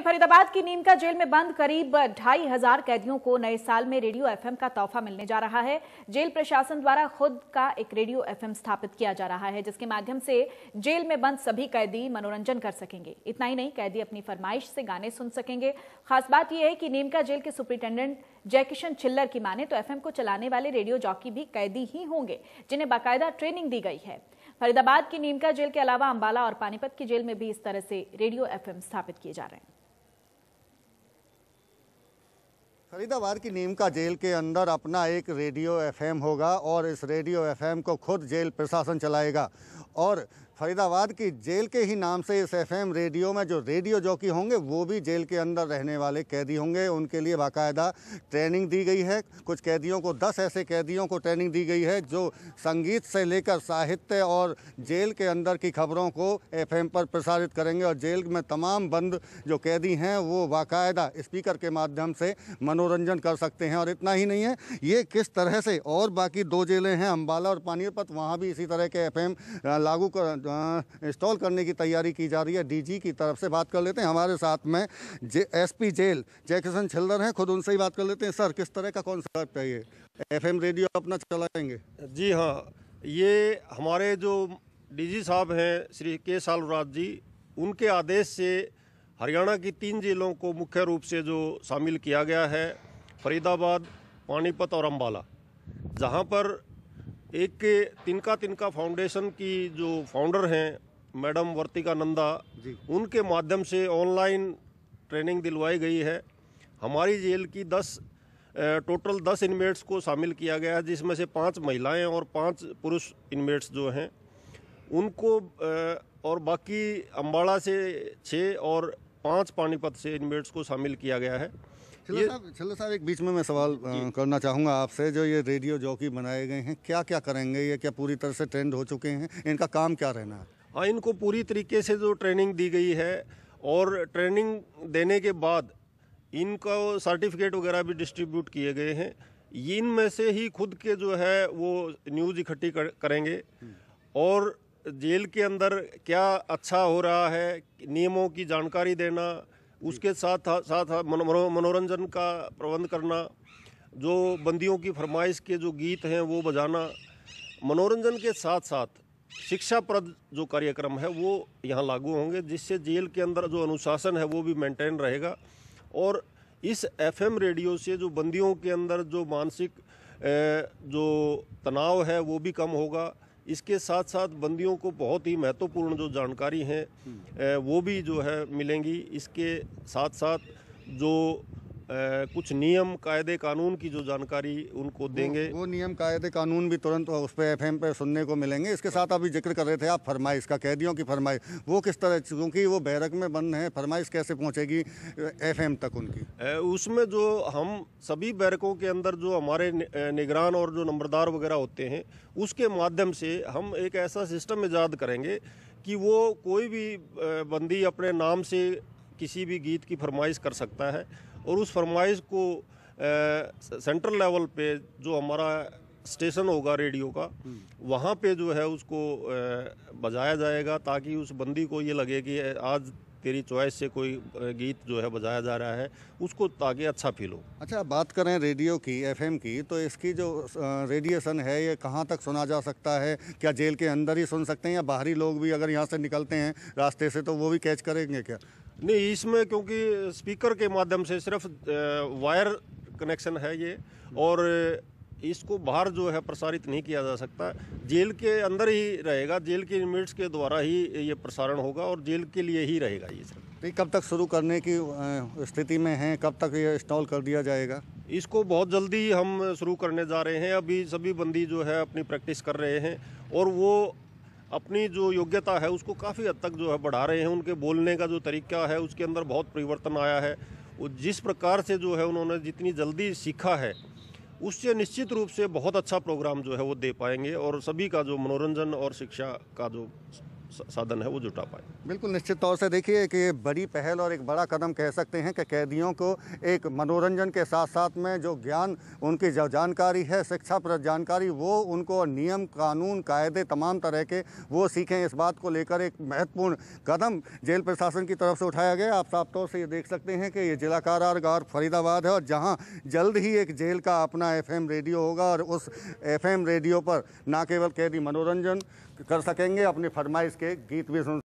वहीं फरीदाबाद की नीमका जेल में बंद करीब ढाई हजार कैदियों को नए साल में रेडियो एफएम का तोहफा मिलने जा रहा है जेल प्रशासन द्वारा खुद का एक रेडियो एफएम स्थापित किया जा रहा है जिसके माध्यम से जेल में बंद सभी कैदी मनोरंजन कर सकेंगे इतना ही नहीं कैदी अपनी फरमाइश से गाने सुन सकेंगे खास बात यह है कि नीमका जेल के सुप्रिंटेंडेंट जयकिशन छिल्लर की माने तो एफएम को चलाने वाले रेडियो जॉकी भी कैदी ही होंगे जिन्हें बाकायदा ट्रेनिंग दी गई है फरीदाबाद की नीमका जेल के अलावा अंबाला और पानीपत की जेल में भी इस तरह से रेडियो एफएम स्थापित किए जा रहे हैं फरीदाबाद की नीम का जेल के अंदर अपना एक रेडियो एफएम होगा और इस रेडियो एफएम को खुद जेल प्रशासन चलाएगा और फरीदाबाद की जेल के ही नाम से इस एफएम रेडियो में जो रेडियो जॉकी होंगे वो भी जेल के अंदर रहने वाले कैदी होंगे उनके लिए बाकायदा ट्रेनिंग दी गई है कुछ कैदियों को दस ऐसे कैदियों को ट्रेनिंग दी गई है जो संगीत से लेकर साहित्य और जेल के अंदर की खबरों को एफ पर प्रसारित करेंगे और जेल में तमाम बंद जो कैदी हैं वो बाकायदा स्पीकर के माध्यम से मनोरंजन कर सकते हैं और इतना ही नहीं है ये किस तरह से और बाकी दो जेलें हैं अम्बाला और पानीपत वहाँ भी इसी तरह के एफ लागू कर इंस्टॉल करने की तैयारी की जा रही है डीजी की तरफ से बात कर लेते हैं हमारे साथ में जे एस पी जेल जय किशन छिल्लर हैं खुद उनसे ही बात कर लेते हैं सर किस तरह का कॉन्सेप्ट है ये एफ रेडियो अपना चलाएंगे जी हाँ ये हमारे जो डीजी साहब हैं श्री के सालुराज जी उनके आदेश से हरियाणा की तीन जिलों को मुख्य रूप से जो शामिल किया गया है फरीदाबाद पानीपत और अम्बाला जहाँ पर एक के तिनका तिनका फाउंडेशन की जो फाउंडर हैं मैडम वर्तिका नंदा जी उनके माध्यम से ऑनलाइन ट्रेनिंग दिलवाई गई है हमारी जेल की दस टोटल दस इनमेट्स को शामिल किया गया है जिसमें से पांच महिलाएं और पांच पुरुष इनमेट्स जो हैं उनको और बाकी अम्बाड़ा से छः और पांच पानीपत से इनमेट्स को शामिल किया गया है छिल्लो साहब छिल्लो साहब एक बीच में मैं सवाल करना चाहूँगा आपसे जो ये रेडियो जॉकी बनाए गए हैं क्या क्या करेंगे ये क्या पूरी तरह से ट्रेंड हो चुके हैं इनका काम क्या रहना है हाँ इनको पूरी तरीके से जो ट्रेनिंग दी गई है और ट्रेनिंग देने के बाद इनका सर्टिफिकेट वगैरह भी डिस्ट्रीब्यूट किए गए हैं इन में से ही खुद के जो है वो न्यूज़ इकट्ठी कर, करेंगे और जेल के अंदर क्या अच्छा हो रहा है नियमों की जानकारी देना उसके साथ साथ मनोरंजन का प्रबंध करना जो बंदियों की फरमाइश के जो गीत हैं वो बजाना मनोरंजन के साथ साथ शिक्षाप्रद जो कार्यक्रम है वो यहाँ लागू होंगे जिससे जेल के अंदर जो अनुशासन है वो भी मेंटेन रहेगा और इस एफएम रेडियो से जो बंदियों के अंदर जो मानसिक जो तनाव है वो भी कम होगा इसके साथ साथ बंदियों को बहुत ही महत्वपूर्ण जो जानकारी हैं हम्म। वो भी जो है मिलेंगी इसके साथ साथ जो कुछ नियम कायदे कानून की जो जानकारी उनको देंगे वो, वो नियम कायदे कानून भी तुरंत उस पर एफ पे सुनने को मिलेंगे इसके साथ अभी जिक्र कर रहे थे आप फरमाइश का कैदियों की फरमाइश वो किस तरह क्योंकि वो बैरक में बंद हैं फरमाइश कैसे पहुँचेगी एफ तक उनकी उसमें जो हम सभी बैरकों के अंदर जो हमारे निगरान और जो नंबरदार वगैरह होते हैं उसके माध्यम से हम एक ऐसा सिस्टम ईजाद करेंगे कि वो कोई भी बंदी अपने नाम से किसी भी गीत की फरमाइश कर सकता है और उस फरमाइश को सेंट्रल लेवल पे जो हमारा स्टेशन होगा रेडियो का वहाँ पे जो है उसको बजाया जाएगा ताकि उस बंदी को ये लगे कि आज तेरी चॉइस से कोई गीत जो है बजाया जा रहा है उसको ताकि अच्छा फील हो अच्छा बात करें रेडियो की एफएम की तो इसकी जो रेडिएशन है ये कहाँ तक सुना जा सकता है क्या जेल के अंदर ही सुन सकते हैं या बाहरी लोग भी अगर यहाँ से निकलते हैं रास्ते से तो वो भी कैच करेंगे क्या नहीं इसमें क्योंकि स्पीकर के माध्यम से सिर्फ वायर कनेक्शन है ये और इसको बाहर जो है प्रसारित नहीं किया जा सकता जेल के अंदर ही रहेगा जेल के इनमेट्स के द्वारा ही ये प्रसारण होगा और जेल के लिए ही रहेगा ये सर तो कब तक शुरू करने की स्थिति में है कब तक ये इंस्टॉल कर दिया जाएगा इसको बहुत जल्दी हम शुरू करने जा रहे हैं अभी सभी बंदी जो है अपनी प्रैक्टिस कर रहे हैं और वो अपनी जो योग्यता है उसको काफ़ी हद तक जो है बढ़ा रहे हैं उनके बोलने का जो तरीका है उसके अंदर बहुत परिवर्तन आया है वो जिस प्रकार से जो है उन्होंने जितनी जल्दी सीखा है उससे निश्चित रूप से बहुत अच्छा प्रोग्राम जो है वो दे पाएंगे और सभी का जो मनोरंजन और शिक्षा का जो साधन है वो जुटा पाए बिल्कुल निश्चित तौर से देखिए कि बड़ी पहल और एक बड़ा कदम कह सकते हैं कि कैदियों को एक मनोरंजन के साथ साथ में जो ज्ञान उनकी जो जानकारी है शिक्षा पर जानकारी वो उनको नियम कानून कायदे तमाम तरह के वो सीखें इस बात को लेकर एक महत्वपूर्ण कदम जेल प्रशासन की तरफ से उठाया गया आप साफ तौर से ये देख सकते हैं कि ये जिला कारागार फरीदाबाद है और जहाँ जल्द ही एक जेल का अपना एफ रेडियो होगा और उस एफ रेडियो पर ना केवल कैदी मनोरंजन कर सकेंगे अपनी फरमाइश के गीत भी सुन